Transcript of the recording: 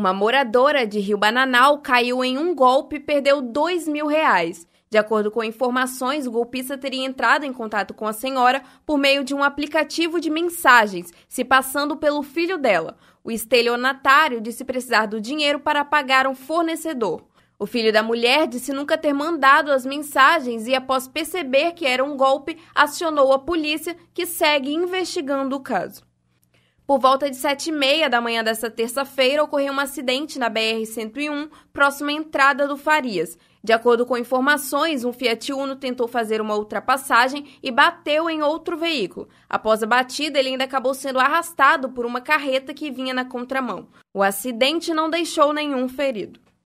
Uma moradora de Rio Bananal caiu em um golpe e perdeu dois mil reais. De acordo com informações, o golpista teria entrado em contato com a senhora por meio de um aplicativo de mensagens, se passando pelo filho dela. O estelionatário disse precisar do dinheiro para pagar um fornecedor. O filho da mulher disse nunca ter mandado as mensagens e, após perceber que era um golpe, acionou a polícia, que segue investigando o caso. Por volta de 7 e meia da manhã desta terça-feira, ocorreu um acidente na BR-101, próxima à entrada do Farias. De acordo com informações, um Fiat Uno tentou fazer uma ultrapassagem e bateu em outro veículo. Após a batida, ele ainda acabou sendo arrastado por uma carreta que vinha na contramão. O acidente não deixou nenhum ferido.